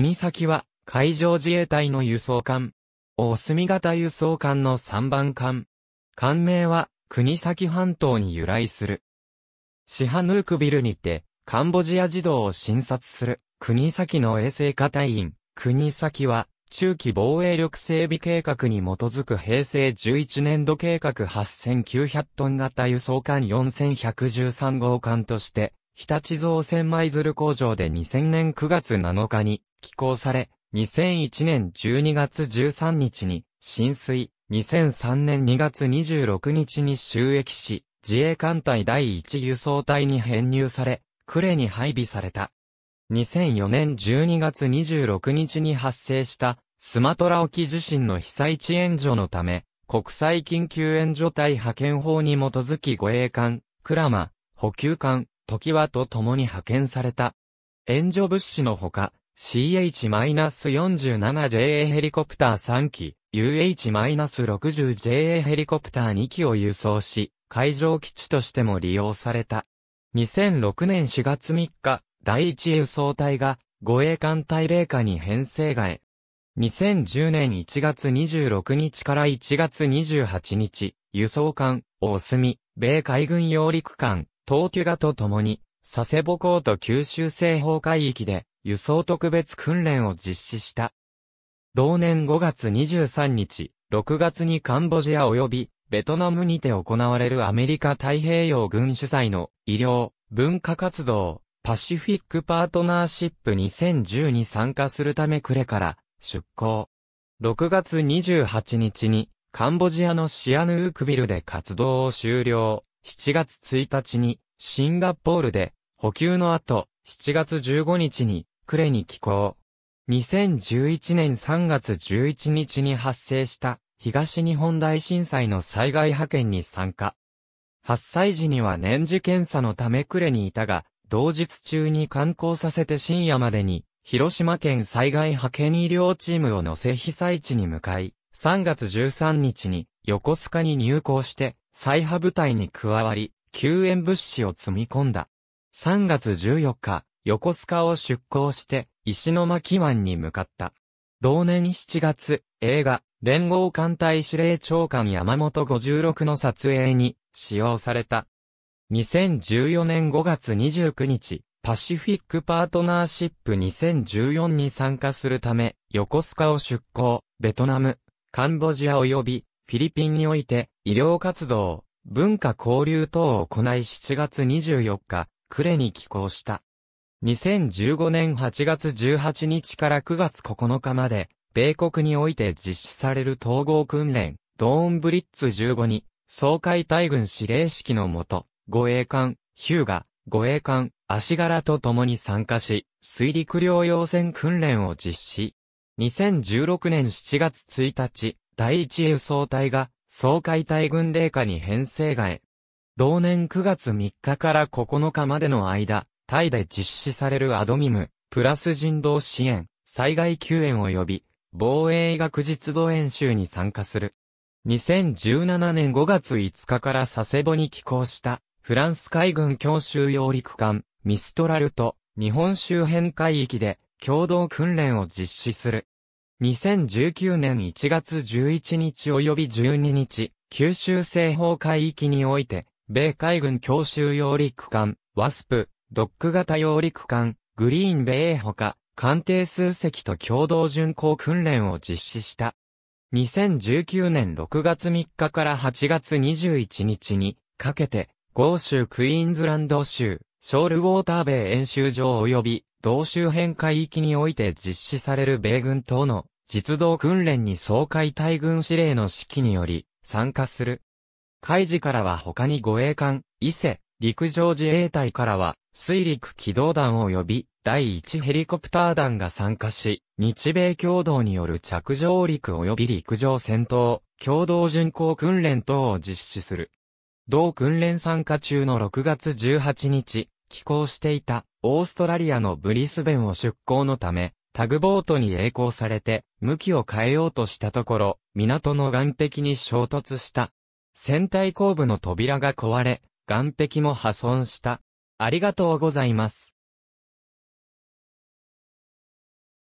国先は、海上自衛隊の輸送艦。お隅型輸送艦の3番艦。艦名は、国先半島に由来する。シハヌークビルにて、カンボジア児童を診察する、国先の衛生課隊員、国先は、中期防衛力整備計画に基づく平成11年度計画8900トン型輸送艦4113号艦として、日立造船舞鶴工場で2000年9月7日に寄港され、2001年12月13日に浸水、2003年2月26日に収益し、自衛艦隊第1輸送隊に編入され、呉に配備された。2004年12月26日に発生したスマトラ沖地震の被災地援助のため、国際緊急援助隊派遣法に基づき護衛艦、クラマ、補給艦、時はと共に派遣された。援助物資のほか、CH-47JA ヘリコプター3機、UH-60JA ヘリコプター2機を輸送し、海上基地としても利用された。2006年4月3日、第1輸送隊が護衛艦隊令下に編成外。2010年1月26日から1月28日、輸送艦、大隅、米海軍揚陸艦、東京ガと共に、佐世保港と九州西方海域で輸送特別訓練を実施した。同年5月23日、6月にカンボジア及びベトナムにて行われるアメリカ太平洋軍主催の医療、文化活動、パシフィックパートナーシップ2010に参加するためクレから出港。6月28日にカンボジアのシアヌークビルで活動を終了。7月1日にシンガポールで補給の後7月15日にクレに寄港。2011年3月11日に発生した東日本大震災の災害派遣に参加。8歳時には年次検査のため呉にいたが、同日中に観光させて深夜までに、広島県災害派遣医療チームを乗せ被災地に向かい、3月13日に横須賀に入港して、再派部隊に加わり、救援物資を積み込んだ。3月14日、横須賀を出港して、石巻湾に向かった。同年7月、映画、連合艦隊司令長官山本56の撮影に使用された。2014年5月29日、パシフィックパートナーシップ2014に参加するため、横須賀を出港、ベトナム、カンボジア及びフィリピンにおいて、医療活動、文化交流等を行い7月24日、呉に寄港した。2015年8月18日から9月9日まで、米国において実施される統合訓練、ドーンブリッツ15に、総海大軍司令式のもと、護衛艦、ヒューガ、護衛艦、足柄と共に参加し、水陸両用船訓練を実施。2016年7月1日、第一輸送隊が、総海隊軍令下に編成外え。同年9月3日から9日までの間、タイで実施されるアドミム、プラス人道支援、災害救援及び、防衛学実動演習に参加する。2017年5月5日から佐世保に寄港した、フランス海軍強襲揚陸艦、ミストラルと、日本周辺海域で、共同訓練を実施する。2019年1月11日及び12日、九州西方海域において、米海軍強襲揚陸艦、ワスプ、ドック型揚陸艦、グリーンベイほか、艦艇数隻と共同巡航訓練を実施した。2019年6月3日から8月21日にかけて、豪州クイーンズランド州、ショールウォーターベイ演習場及び同周辺海域において実施される米軍等の実動訓練に総海大軍司令の指揮により参加する。海事からは他に護衛艦、伊勢、陸上自衛隊からは水陸機動団及び第1ヘリコプター団が参加し、日米共同による着上陸及び陸上戦闘、共同巡航訓練等を実施する。同訓練参加中の6月18日、寄港していたオーストラリアのブリスベンを出港のため、タグボートに栄光されて、向きを変えようとしたところ、港の岸壁に衝突した。船体後部の扉が壊れ、岸壁も破損した。ありがとうございます。